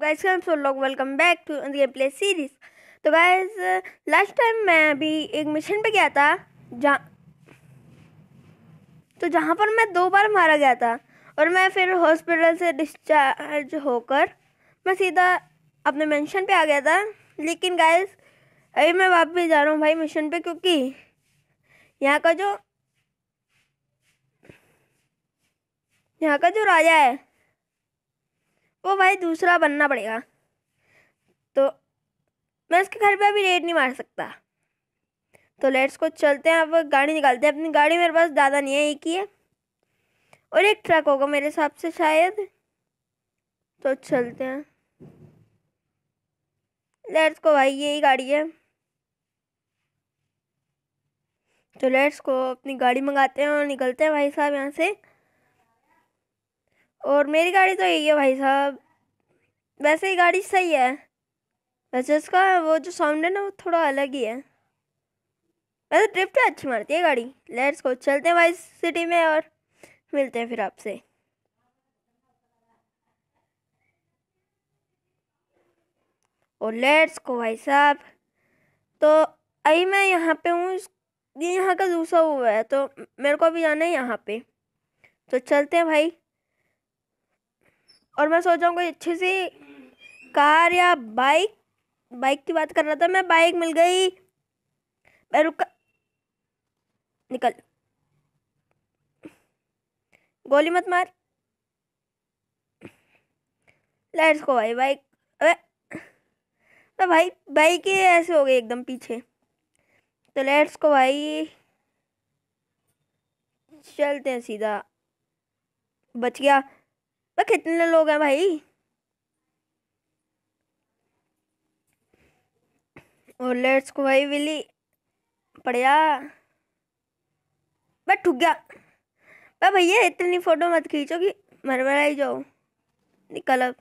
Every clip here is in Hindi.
गाइस तो हम सो लोग welcome back to game play series तो गाइस लास्ट टाइम मैं अभी एक मिशन पे गया था जहाँ तो जहाँ पर मैं दो बार मारा गया था और मैं फिर हॉस्पिटल से डिस्चार्ज होकर मैं सीधा अपने मेंशन पे आ गया था लेकिन गाइस अभी मैं वापस जा रहा हूँ भाई मिशन पे क्योंकि यहाँ का जो यहाँ का जो राजा है वो भाई दूसरा बनना पड़ेगा तो मैं उसके घर पे अभी रेड नहीं मार सकता तो लेट्स को चलते हैं अब गाड़ी निकालते हैं अपनी गाड़ी मेरे पास ज़्यादा नहीं है एक ही है और एक ट्रक होगा मेरे हिसाब से शायद तो चलते हैं लेट्स को भाई यही गाड़ी है तो लेट्स को अपनी गाड़ी मंगाते हैं और निकलते हैं भाई साहब यहाँ से और मेरी गाड़ी तो यही है भाई साहब वैसे ही गाड़ी सही है वैसे इसका वो जो साउंड है ना वो थोड़ा अलग ही है वैसे ट्रिप तो अच्छी मारती है गाड़ी लेट्स को चलते हैं भाई सिटी में और मिलते हैं फिर आपसे और लेट्स को भाई साहब तो अभी मैं यहाँ पे हूँ ये यहाँ का दूसरा हुआ है तो मेरे को अभी जाना है यहाँ पे तो चलते हैं भाई और मैं सोच रहा हूँ कोई अच्छी सी कार या बाइक बाइक की बात कर रहा था मैं बाइक मिल गई मैं रुका निकल गोली मत मार लेट्स को भाई बाइक अरे तो भाई बाइक ही ऐसे हो गई एकदम पीछे तो लेट्स को भाई चलते हैं सीधा बच गया कितने लोग हैं भाई और लेट्स को भाई विली पढ़िया मैं ठुक गया पर भैया इतनी फ़ोटो मत खींचो कि मरमरा ही जाओ निकल अब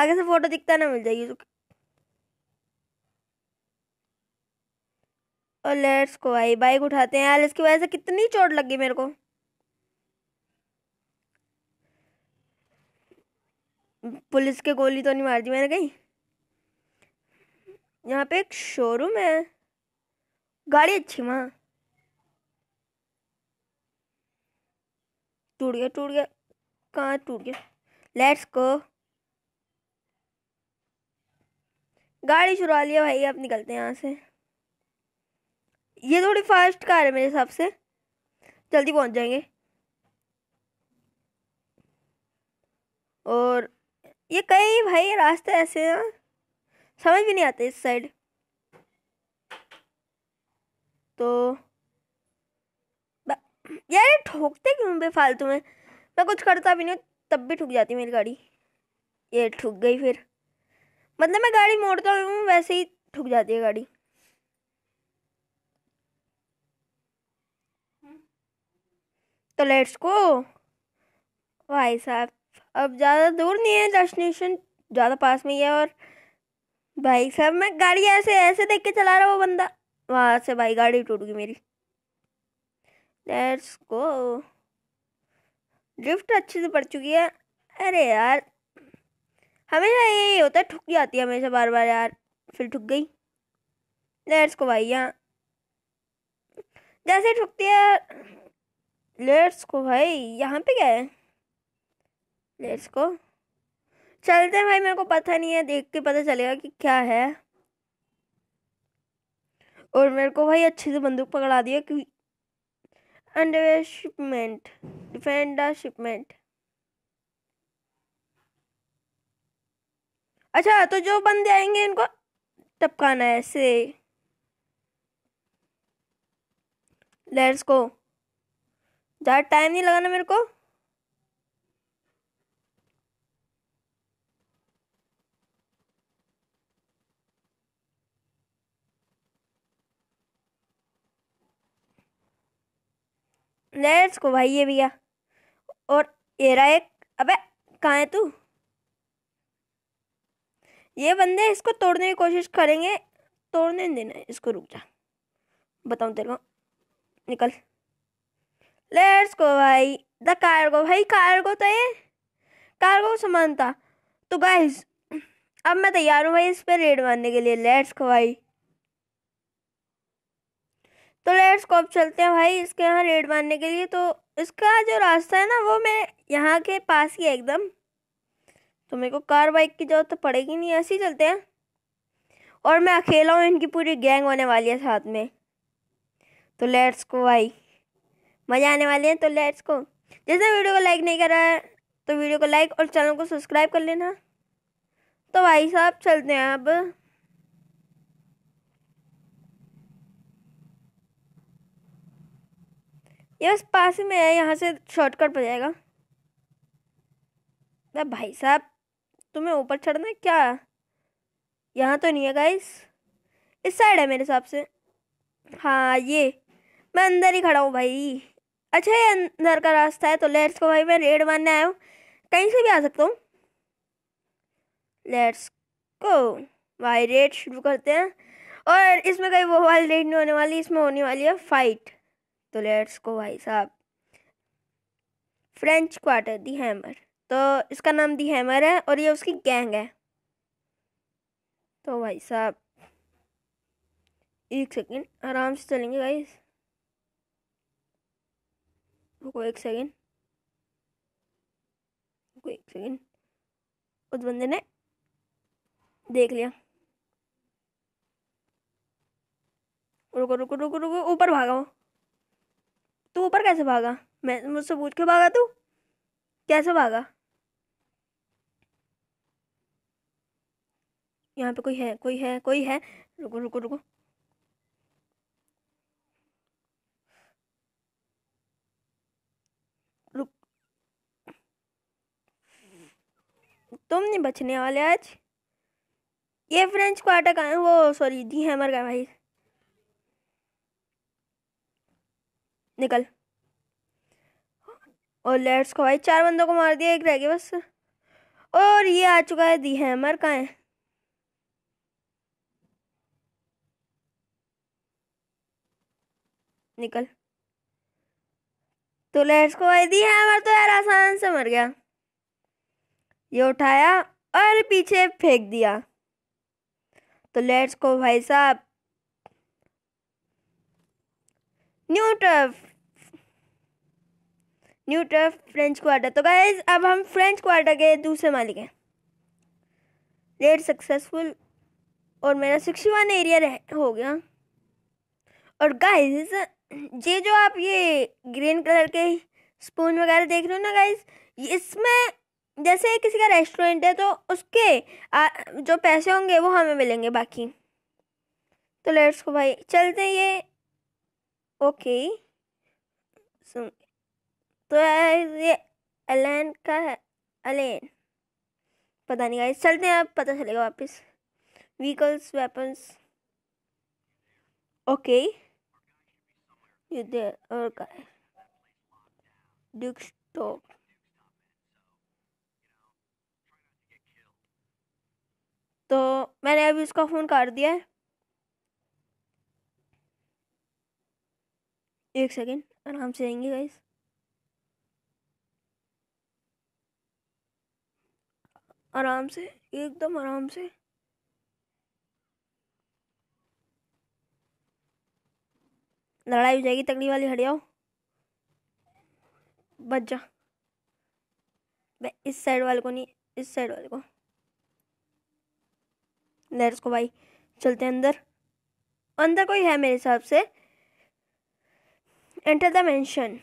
आगे से फ़ोटो दिखता ना मिल जाएगी और लेट्स को भाई बाइक उठाते हैं यार इसकी वजह से कितनी चोट लगी मेरे को पुलिस के गोली तो नहीं मार दी मैंने कहीं यहाँ पे एक शोरूम है गाड़ी अच्छी वहाँ टूट गया टूट गया कहाँ टूट गया लेट्स गो गाड़ी चुरा लिया भाई आप निकलते हैं यहाँ से ये थोड़ी फास्ट कार है मेरे हिसाब से जल्दी पहुँच जाएंगे और ये कई भाई रास्ते ऐसे हैं समझ भी नहीं आते इस साइड तो यार ठोकते क्यों बेफालतू में मैं कुछ करता भी नहीं तब भी ठुक जाती मेरी गाड़ी ये ठुक गई फिर मतलब मैं गाड़ी मोड़ता तो हूँ वैसे ही ठुक जाती है गाड़ी तो लेट्स को भाई साहब अब ज़्यादा दूर नहीं है डेस्टिनेशन ज़्यादा पास में ही है और भाई साहब मैं गाड़ी ऐसे ऐसे देख के चला रहा वो बंदा वहाँ से भाई गाड़ी टूट गई मेरी लेट्स गो ड्रिफ्ट अच्छे से पड़ चुकी है अरे यार हमेशा यही होता है ठुक जाती है हमेशा बार बार यार फिर ठुक गई लेट्स को भाई यहाँ जैसे ठुकती है लेट्स को भाई यहाँ पे क्या है लेट्स को चलते हैं भाई मेरे को पता नहीं है देख के पता चलेगा कि क्या है और मेरे को भाई अच्छे से बंदूक पकड़ा दिया कि अंडर शिपमेंट डिफेंड शिपमेंट अच्छा तो जो बंदे आएंगे इनको टपकाना है ऐसे लेट्स को ज़्यादा टाइम नहीं लगाना मेरे को लेट्स को भाई ये भैया और ये रहा एक अबे कहाँ है तू ये बंदे इसको तोड़ने की कोशिश करेंगे तोड़ने देना इसको रुक जा बताऊँ तेरे को निकल लेट्स को भाई द कार्गो भाई कार्गो तो ये कार्गो समान था तो गाइस अब मैं तैयार हूँ भाई इस पर रेड मारने के लिए लेट्स को भाई तो लेट्स कॉप चलते हैं भाई इसके यहाँ रेड मारने के लिए तो इसका जो रास्ता है ना वो मैं यहाँ के पास ही है एकदम तो मेरे को कार बाइक की जरूरत तो पड़ेगी नहीं ऐसे ही चलते हैं और मैं अकेला हूँ इनकी पूरी गैंग होने वाली है साथ में तो लेट्स को भाई मज़ा आने वाले हैं तो लेट्स को जैसे वीडियो को लाइक नहीं करा है तो वीडियो को लाइक और चैनल को सब्सक्राइब कर लेना तो भाई साहब चलते हैं अब ये बस पास में है यहाँ से शॉर्टकट पड़ जाएगा अरे भाई साहब तुम्हें ऊपर चढ़ना है क्या यहाँ तो नहीं है गाइस इस साइड है मेरे हिसाब से हाँ ये मैं अंदर ही खड़ा हूँ भाई अच्छा ये अंदर का रास्ता है तो लेट्स को भाई मैं रेड मारने आया हूँ कहीं से भी आ सकता हूँ लेट्स को भाई रेड शुरू करते हैं और इसमें कहीं वो वाली रेड नहीं होने वाली इसमें होने वाली है फाइट तो लेट्स को भाई साहब फ्रेंच क्वार्टर दी हैमर तो इसका नाम दी हैमर है और ये उसकी गैंग है तो भाई साहब एक सेकेंड आराम से चलेंगे भाई रुको एक सेकेंड रुको एक सेकेंड उस बंदे ने देख लिया रुको रुको रुको रुको ऊपर भागा वो तू ऊपर कैसे भागा मैं मुझसे पूछ के भागा तू कैसे भागा यहाँ पे कोई है कोई है कोई है रुको रुको रुको रुक तुम नहीं बचने वाले आज ये फ्रेंच क्वार्टर का वो सॉरी दी हैमर का भाई निकल और लेट्स को भाई चार बंदों को मार दिया एक रह गया बस और ये आ चुका है दी हैमर का है निकल तो लेट्स को भाई दी हैमर तो यार आसान से मर गया ये उठाया और पीछे फेंक दिया तो लेट्स को भाई साहब new new turf French quarter तो गाइज अब हम फ्रेंच क्वार्टर के दूसरे मालिक हैं रेड सक्सेसफुल और मेरा सिक्सटी वन एरिया रह हो गया और गाइज ये जो आप ये ग्रीन कलर के स्पून वगैरह देख रहे हो ना गाइज इसमें जैसे किसी का रेस्टोरेंट है तो उसके आ, जो पैसे होंगे वो हमें मिलेंगे बाकी तो लेट्स को भाई चलते हैं ये ओके सुन तो ये एलेन का है एलेन पता नहीं गाइस चलते हैं अब पता चलेगा वापस व्हीकल्स वेपन्स ओके ये और का है ड्यूक स्टॉप तो मैंने अभी उसका फ़ोन काट दिया है एक सेकेंड आराम से आएंगे गाइस आराम से एकदम आराम से लड़ाई हो जाएगी तकड़ी वाली हट जाओ बच जा मैं इस साइड वाले को नहीं इस साइड वाले को लेट्स को भाई चलते हैं अंदर अंदर कोई है मेरे हिसाब से एंटर द मेंशन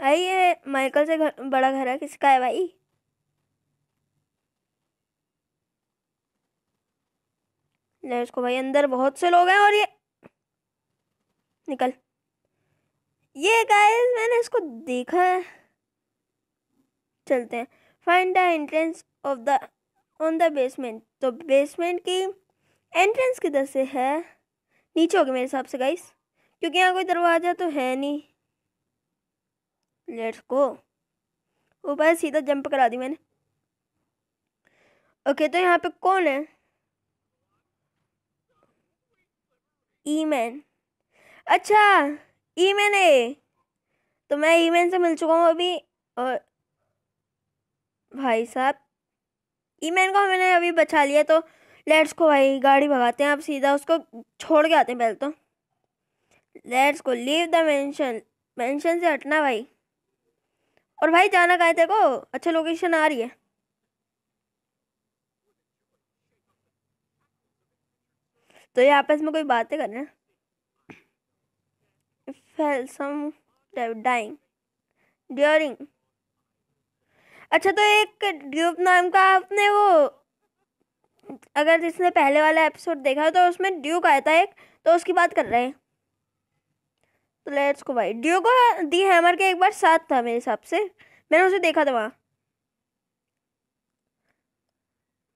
भाई ये माइकल से घर, बड़ा घर है किसका है भाई ले इसको भाई अंदर बहुत से लोग हैं और ये निकल ये गाइस मैंने इसको देखा है चलते हैं find the entrance of the on the basement तो बेसमेंट की एंट्रेंस किधर से है नीचे होगी मेरे हिसाब से गाइस क्योंकि यहाँ कोई दरवाज़ा तो है नहीं लेट्स को ऊपर सीधा जंप करा दी मैंने ओके तो यहाँ पे कौन है ईमैन अच्छा ईमैन है तो मैं ईमैन से मिल चुका हूँ अभी और भाई साहब ईमैन को मैंने अभी बचा लिया तो लेट्स को भाई गाड़ी भगाते हैं आप सीधा उसको छोड़ के आते हैं पहले तो लेट्स को लीव द मेंशन मेंशन से हटना भाई और भाई जाना कहा तेरे को अच्छा लोकेशन आ रही है तो ये आपस में कोई बातें कर रहे हैं फेल सम डाइंग ड्यूरिंग अच्छा तो एक ड्यूब नाम का आपने वो अगर जिसने पहले वाला एपिसोड देखा तो उसमें ड्यूक आया था एक तो उसकी बात कर रहे हैं तो लेट्स को भाई ड्यू को दी हैमर के एक बार साथ था मेरे हिसाब से मैंने उसे देखा था वहाँ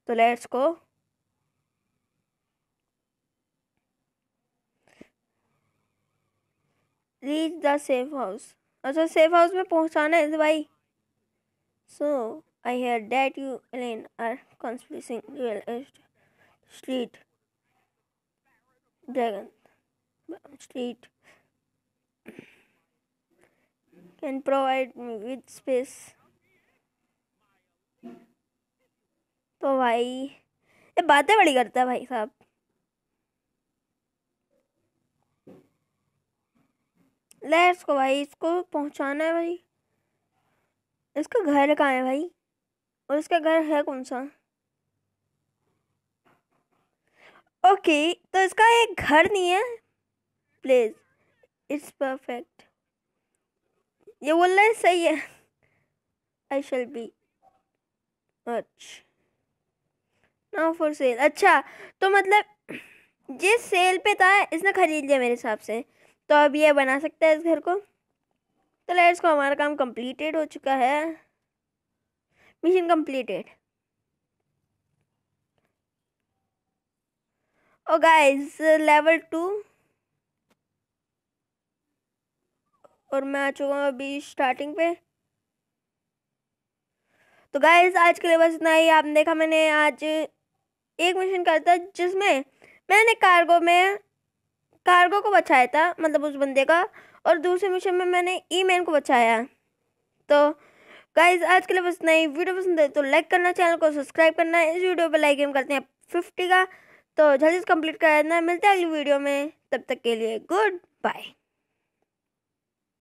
तो let's go reach the safe house अच्छा सेफ हाउस में पहुंचाना है भाई so I hear that you Alan are conceding real street dragon street can provide with space तो भाई ये बातें बड़ी करता है भाई साहब लेट्स को भाई इसको पहुंचाना है भाई इसका घर कहाँ है भाई और इसका घर है कौन सा ओके तो इसका एक घर नहीं है प्लीज इट्स परफेक्ट ये बोल रहे सही है आई शेल बी अच्छा नाउ फॉर सेल अच्छा तो मतलब जिस सेल पे था इसने खरीद लिया मेरे हिसाब से तो अब ये बना सकता है इस घर को तो लेट्स को हमारा काम कंप्लीटेड हो चुका है mission completed oh guys level two और मैं आ चुका हूँ अभी स्टार्टिंग पे तो गाइस आज के लिए बस इतना ही आपने देखा मैंने आज एक मिशन करता जिसमें मैंने कार्गो में कार्गो को बचाया था मतलब उस बंदे का और दूसरे मिशन में मैंने ई मैन को बचाया तो गाइज आज के लिए बस नहीं वीडियो पसंद है तो लाइक करना चैनल को सब्सक्राइब करना इस वीडियो पर लाइक हम करते हैं फिफ्टी का तो जल्दी से कम्प्लीट कर देना मिलते हैं अगली वीडियो में तब तक के लिए गुड बाय